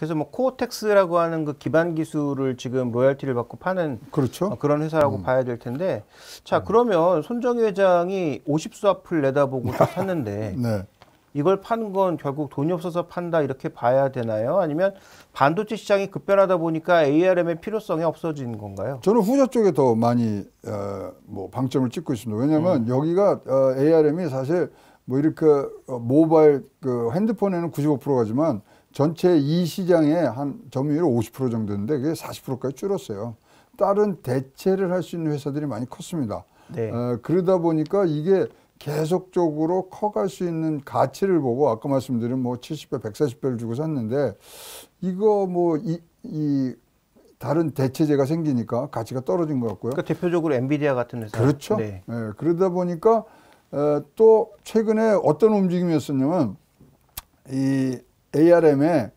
그래서 뭐 코어텍스라고 하는 그 기반 기술을 지금 로열티를 받고 파는 그렇죠? 어, 그런 회사라고 음. 봐야 될 텐데 자 음. 그러면 손정희 회장이 50수 앞을 내다보고 샀는데 네. 이걸 판건 결국 돈이 없어서 판다 이렇게 봐야 되나요? 아니면 반도체 시장이 급변하다 보니까 ARM의 필요성이 없어진 건가요? 저는 후자 쪽에 더 많이 어, 뭐 방점을 찍고 있습니다. 왜냐하면 음. 여기가 어, ARM이 사실 뭐 이렇게 어, 모바일 그 핸드폰에는 95%가지만 전체 이 시장의 한 점유율 50% 정도인데 그게 40%까지 줄었어요. 다른 대체를 할 수 있는 회사들이 많이 컸습니다. 네. 어, 그러다 보니까 이게 계속적으로 커갈 수 있는 가치를 보고 아까 말씀드린 뭐 70배, 140배를 주고 샀는데 이거 뭐이 이 다른 대체제가 생기니까 가치가 떨어진 것 같고요. 그러니까 대표적으로 엔비디아 같은 회사. 그렇죠. 네. 네. 그러다 보니까 에, 어, 또 최근에 어떤 움직임이었었냐면 이 ARM에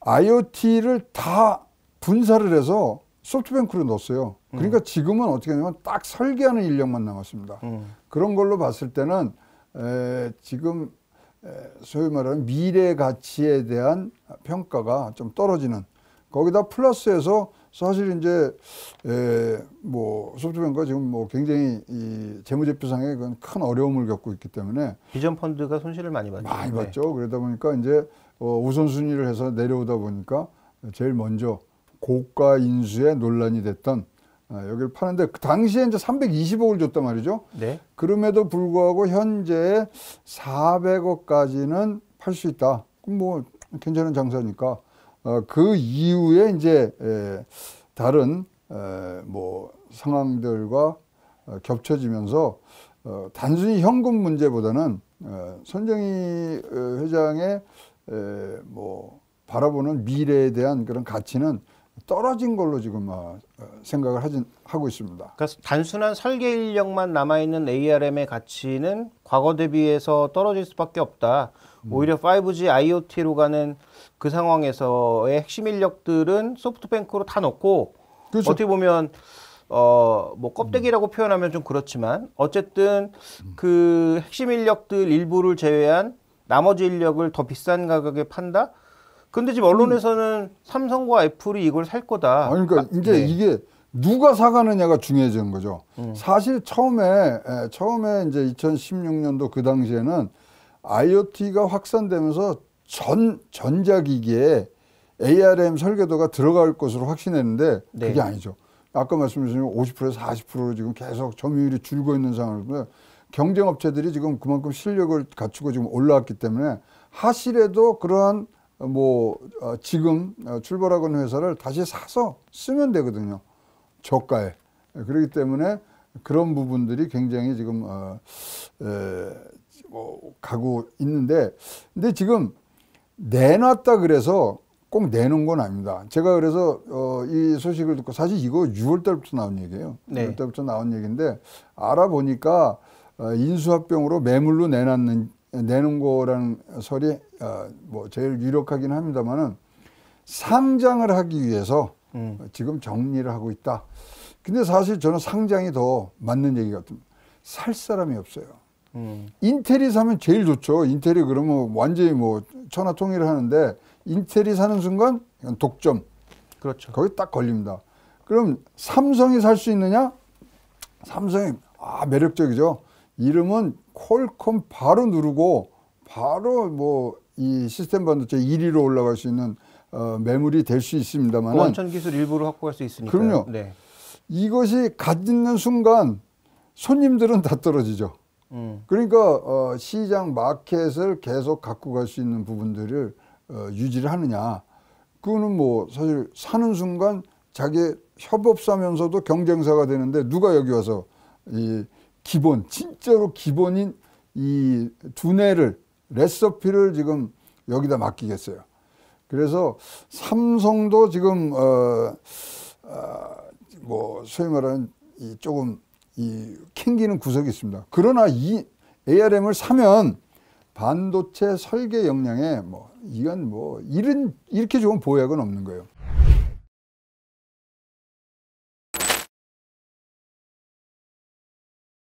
IoT를 다 분사를 해서 소프트뱅크로 넣었어요. 그러니까 음. 지금은 어떻게 하냐면딱 설계하는 인력만 남았습니다. 음. 그런 걸로 봤을 때는 에, 지금 에, 소위 말하는 미래 가치에 대한 평가가 좀 떨어지는 거기다 플러스해서 사실 이제 에, 뭐 소프트뱅크가 지금 뭐 굉장히 이 재무제표상에 큰 어려움을 겪고 있기 때문에 비전 펀드가 손실을 많이 받죠 많이 봤죠. 네. 그러다 보니까 이제 어, 우선순위를 해서 내려오다 보니까 제일 먼저 고가 인수에 논란이 됐던 아, 여기를 파는데 그 당시에 이제 320억을 줬단 말이죠. 네. 그럼에도 불구하고 현재 400억까지는 팔 수 있다. 뭐 괜찮은 장사니까 아, 그 이후에 이제 다른 뭐 상황들과 어, 겹쳐지면서 어, 단순히 현금 문제보다는 선정희 회장의 에, 뭐 바라보는 미래에 대한 그런 가치는 떨어진 걸로 지금 막 어, 어, 생각을 하진, 하고 있습니다. 그러니까 단순한 설계 인력만 남아있는 ARM의 가치는 과거 대비해서 떨어질 수밖에 없다. 음. 오히려 5G IoT로 가는 그 상황에서의 핵심 인력들은 소프트뱅크로 다 넣고 그렇죠. 어떻게 보면 어, 뭐 껍데기라고 음. 표현하면 좀 그렇지만 어쨌든 그 핵심 인력들 일부를 제외한 나머지 인력을 더 비싼 가격에 판다? 근데 지금 언론에서는 음. 삼성과 애플이 이걸 살 거다. 아니, 그러니까 아, 이제 네. 이게 누가 사가느냐가 중요해지는 거죠. 음. 사실 처음에 에, 예, 처음에 이제 2016년도 그 당시에는 IoT가 확산되면서 전 전자기기에 ARM 설계도가 들어갈 것으로 확신했는데 네. 그게 아니죠. 아까 말씀드린 50%에서 40%로 지금 계속 점유율이 줄고 있는 상황을 보면 경쟁업체들이 지금 그만큼 실력을 갖추고 지금 올라왔기 때문에 하실에도 그러한 뭐 어, 지금 어, 출발하고 있는 회사를 다시 사서 쓰면 되거든요. 저가에. 예, 그렇기 때문에 그런 부분들이 굉장히 지금 어, 에, 뭐 가고 있는데 근데 지금 내놨다 그래서 꼭 내놓은 건 아닙니다. 제가 그래서 어, 이 소식을 듣고 사실 이거 6월 달부터 나온 얘기예요. 네. 6월 달부터 나온 얘기인데 알아보니까 어, 인수합병으로 매물로 내놨는 내놓은 거라는 설이 어, 뭐 제일 유력하긴 합니다만은 상장을 하기 위해서 음. 지금 정리를 하고 있다. 근데 사실 저는 상장이 더 맞는 얘기 같습니다. 살 사람이 없어요. 음. 인텔이 사면 제일 좋죠. 인텔이 그러면 완전히 뭐 천하통일을 하는데 인텔이 사는 순간 독점. 그렇죠. 거기 딱 걸립니다. 그럼 삼성이 살 수 있느냐? 삼성이 아 매력적이죠. 이름은 콜컴 바로 누르고 바로 뭐 이 시스템 반도체 1위로 올라갈 수 있는 어, 매물이 될 수 있습니다만 그 원천 기술 일부를 확보할 수 있으니까 그럼요. 네. 이것이 갖는 순간 손님들은 다 떨어지죠. 음. 그러니까 어, 시장 마켓을 계속 갖고 갈 수 있는 부분들을 어, 유지를 하느냐. 그거는 뭐 사실 사는 순간 자기 협업사면서도 경쟁사가 되는데 누가 여기 와서 이 기본, 진짜로 기본인 이 두뇌를, 레시피를 지금 여기다 맡기겠어요. 그래서 삼성도 지금, 어, 어, 뭐, 소위 말하는 이 조금 이 캥기는 구석이 있습니다. 그러나 이 ARM을 사면 반도체 설계 역량에 뭐, 이건 뭐, 이런, 이렇게 좋은 보약은 없는 거예요.